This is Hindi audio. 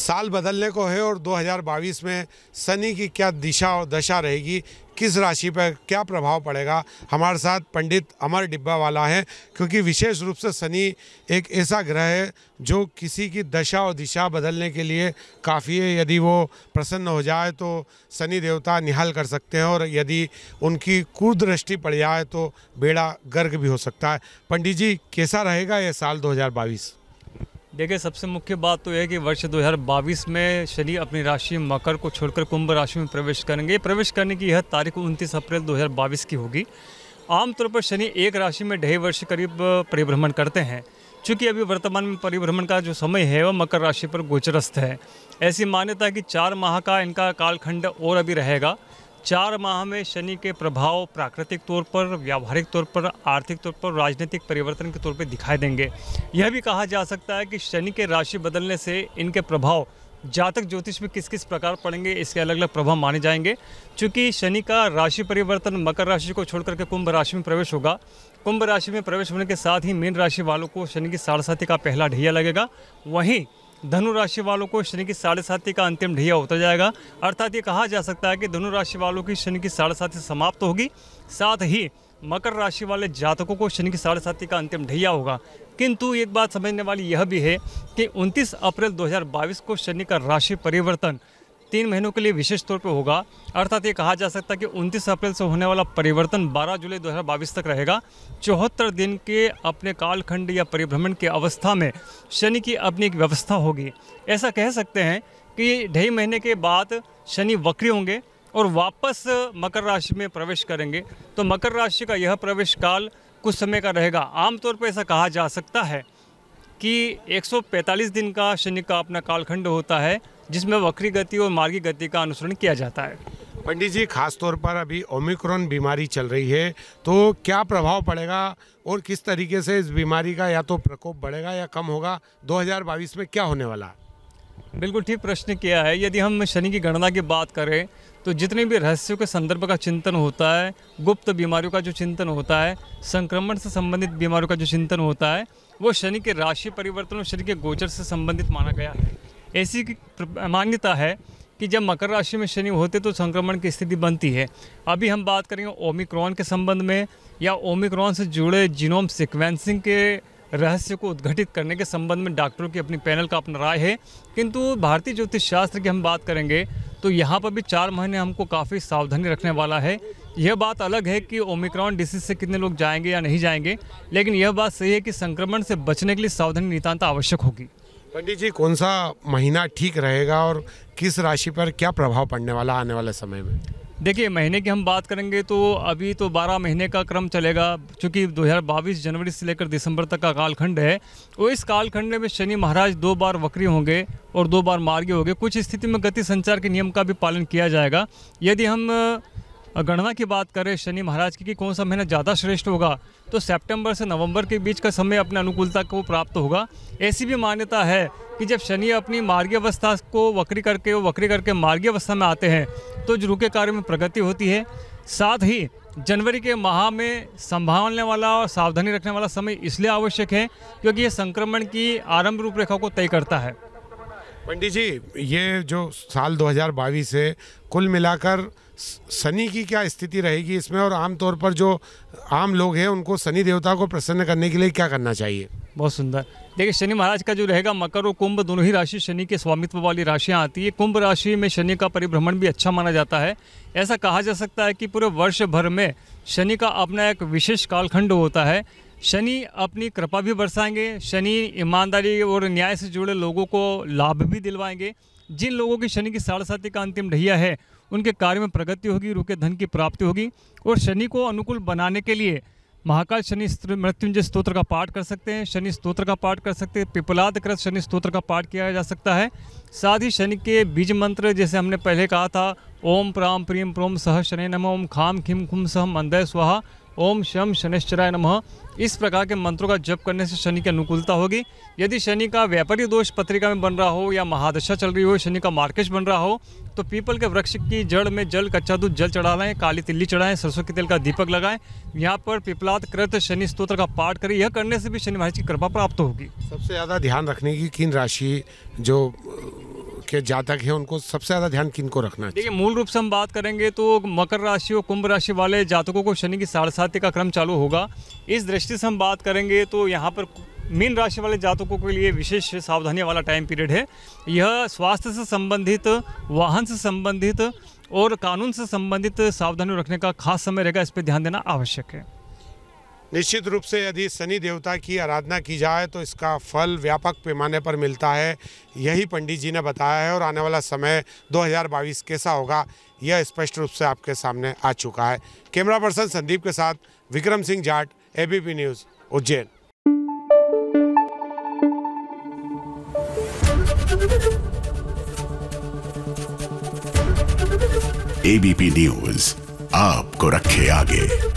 साल बदलने को है और 2022 में शनि की क्या दिशा और दशा रहेगी किस राशि पर क्या प्रभाव पड़ेगा हमारे साथ पंडित अमर डिब्बा वाला है क्योंकि विशेष रूप से शनि एक ऐसा ग्रह है जो किसी की दशा और दिशा बदलने के लिए काफ़ी है यदि वो प्रसन्न हो जाए तो शनि देवता निहाल कर सकते हैं और यदि उनकी कुदृष्टि पड़ जाए तो बेड़ा गर्ग भी हो सकता है पंडित जी कैसा रहेगा ये साल दो देखिए सबसे मुख्य बात तो यह है कि वर्ष 2022 में शनि अपनी राशि मकर को छोड़कर कुंभ राशि में प्रवेश करेंगे प्रवेश करने की यह तारीख उनतीस अप्रैल 2022 की होगी आमतौर पर शनि एक राशि में ढाई वर्ष करीब परिभ्रमण करते हैं चूँकि अभी वर्तमान में परिभ्रमण का जो समय है वह मकर राशि पर गोचरस्थ है ऐसी मान्यता है कि चार माह का इनका कालखंड और अभी रहेगा चार माह में शनि के प्रभाव प्राकृतिक तौर पर व्यावहारिक तौर पर आर्थिक तौर पर राजनीतिक परिवर्तन के तौर पर दिखाई देंगे यह भी कहा जा सकता है कि शनि के राशि बदलने से इनके प्रभाव जातक ज्योतिष में किस किस प्रकार पड़ेंगे इसके अलग अलग प्रभाव माने जाएंगे क्योंकि शनि का राशि परिवर्तन मकर राशि को छोड़कर के कुंभ राशि में प्रवेश होगा कुंभ राशि में प्रवेश होने के साथ ही मीन राशि वालों को शनि की साढ़ साथी का पहला ढैया लगेगा वहीं धनु राशि वालों को शनि की साढ़े साथी का अंतिम ढैया होता जाएगा अर्थात ये कहा जा सकता है कि धनु राशि वालों की शनि की साढ़े साथी समाप्त होगी साथ ही मकर राशि वाले जातकों को शनि की साढ़े साथी का अंतिम ढैया होगा किंतु एक बात समझने वाली यह भी है कि 29 अप्रैल 2022 को शनि का राशि परिवर्तन तीन महीनों के लिए विशेष तौर पर होगा अर्थात ये कहा जा सकता है कि उनतीस अप्रैल से होने वाला परिवर्तन 12 जुलाई 2022 तक रहेगा चौहत्तर दिन के अपने कालखंड या परिभ्रमण की अवस्था में शनि की अपनी एक व्यवस्था होगी ऐसा कह सकते हैं कि ढाई महीने के बाद शनि वक्री होंगे और वापस मकर राशि में प्रवेश करेंगे तो मकर राशि का यह प्रवेश काल कुछ समय का रहेगा आमतौर पर ऐसा कहा जा सकता है कि 145 दिन का शनि का अपना कालखंड होता है जिसमें वक्री गति और मार्गी गति का अनुसरण किया जाता है पंडित जी खासतौर पर अभी ओमिक्रॉन बीमारी चल रही है तो क्या प्रभाव पड़ेगा और किस तरीके से इस बीमारी का या तो प्रकोप बढ़ेगा या कम होगा 2022 में क्या होने वाला बिल्कुल ठीक प्रश्न किया है यदि हम शनि की गणना की बात करें तो जितने भी रहस्यों के संदर्भ का चिंतन होता है गुप्त बीमारियों का जो चिंतन होता है संक्रमण से संबंधित बीमारियों का जो चिंतन होता है वो शनि के राशि परिवर्तन और शनि के गोचर से संबंधित माना गया है ऐसी मान्यता है कि जब मकर राशि में शनि होते तो संक्रमण की स्थिति बनती है अभी हम बात करेंगे ओमिक्रॉन के संबंध में या ओमिक्रॉन से जुड़े जीनोम सिक्वेंसिंग के रहस्य को उद्घटित करने के संबंध में डॉक्टरों की अपनी पैनल का अपना राय है किंतु भारतीय ज्योतिष शास्त्र की हम बात करेंगे तो यहाँ पर भी चार महीने हमको काफ़ी सावधानी रखने वाला है यह बात अलग है कि ओमिक्रॉन डिसीज से कितने लोग जाएंगे या नहीं जाएंगे लेकिन यह बात सही है कि संक्रमण से बचने के लिए सावधानी नितान्त आवश्यक होगी पंडित जी कौन सा महीना ठीक रहेगा और किस राशि पर क्या प्रभाव पड़ने वाला आने वाले समय में देखिए महीने की हम बात करेंगे तो अभी तो 12 महीने का क्रम चलेगा क्योंकि दो जनवरी से लेकर दिसंबर तक का कालखंड है और तो इस कालखंड में शनि महाराज दो बार वक्री होंगे और दो बार मार्गी होंगे कुछ स्थिति में गति संचार के नियम का भी पालन किया जाएगा यदि हम गणना की बात करें शनि महाराज की कि कौन सा महीना ज़्यादा श्रेष्ठ होगा तो सितंबर से नवंबर के बीच का समय अपने अनुकूलता को प्राप्त होगा ऐसी भी मान्यता है कि जब शनि अपनी मार्गी अवस्था को वक्री करके वो वक्री करके मार्गी अवस्था में आते हैं तो जुरू के कार्य में प्रगति होती है साथ ही जनवरी के माह में संभालने वाला और सावधानी रखने वाला समय इसलिए आवश्यक है क्योंकि ये संक्रमण की आरंभ रूपरेखा को तय करता है पंडित जी ये जो साल दो है कुल मिलाकर शनि की क्या स्थिति रहेगी इसमें और आमतौर पर जो आम लोग हैं उनको शनि देवता को प्रसन्न करने के लिए क्या करना चाहिए बहुत सुंदर देखिए शनि महाराज का जो रहेगा मकर और कुंभ दोनों ही राशि शनि के स्वामित्व वाली राशियाँ आती है कुंभ राशि में शनि का परिभ्रमण भी अच्छा माना जाता है ऐसा कहा जा सकता है कि पूरे वर्ष भर में शनि का अपना एक विशेष कालखंड होता है शनि अपनी कृपा भी बरसाएंगे शनि ईमानदारी और न्याय से जुड़े लोगों को लाभ भी दिलवाएंगे जिन लोगों की शनि की साढ़े साथी का अंतिम ढैया है उनके कार्य में प्रगति होगी रुके धन की प्राप्ति होगी और शनि को अनुकूल बनाने के लिए महाकाल शनि मृत्युंजय स्त्रोत्र का पाठ कर सकते हैं शनि स्त्रोत्र का पाठ कर सकते हैं पिपलाद कृत शनि स्त्रोत्र का पाठ किया जा सकता है साथ ही शनि के बीज मंत्र जैसे हमने पहले कहा था ओम प्राम प्रीम प्रोम सह शनि नम ओम खाम खिम खुम सह मंदय स्वाहा ओम शम शनिश्चराय नमः इस प्रकार के मंत्रों का जप करने से शनि की अनुकूलता होगी यदि शनि का व्यापारी दोष पत्रिका में बन रहा हो या महादशा चल रही हो शनि का मार्केश बन रहा हो तो पीपल के वृक्ष की जड़ में जल कच्चा दूध जल चढ़ा लें काली तिल्ली चढ़ाएं सरसों के तेल का दीपक लगाएं यहाँ पर पिपलात कृत शनि स्त्रोत्र का पाठ करें यह करने से भी शनि महाराज की कृपा प्राप्त होगी सबसे ज़्यादा ध्यान रखने की किन राशि जो के जातक हैं उनको सबसे ज़्यादा ध्यान किन को रखना देखिए मूल रूप से हम बात करेंगे तो मकर राशि और कुंभ राशि वाले जातकों को शनि की साढ़े का क्रम चालू होगा इस दृष्टि से हम बात करेंगे तो यहाँ पर मीन राशि वाले जातकों के लिए विशेष सावधानी वाला टाइम पीरियड है यह स्वास्थ्य से संबंधित वाहन से संबंधित और कानून से संबंधित सावधानी रखने का खास समय रहेगा इस पर ध्यान देना आवश्यक है निश्चित रूप से यदि शनि देवता की आराधना की जाए तो इसका फल व्यापक पैमाने पर मिलता है यही पंडित जी ने बताया है और आने वाला समय 2022 कैसा होगा यह स्पष्ट रूप से आपके सामने आ चुका है कैमरा पर्सन संदीप के साथ Vikram Singh Jat ABP News Ujjain ABP News आपको रखे आगे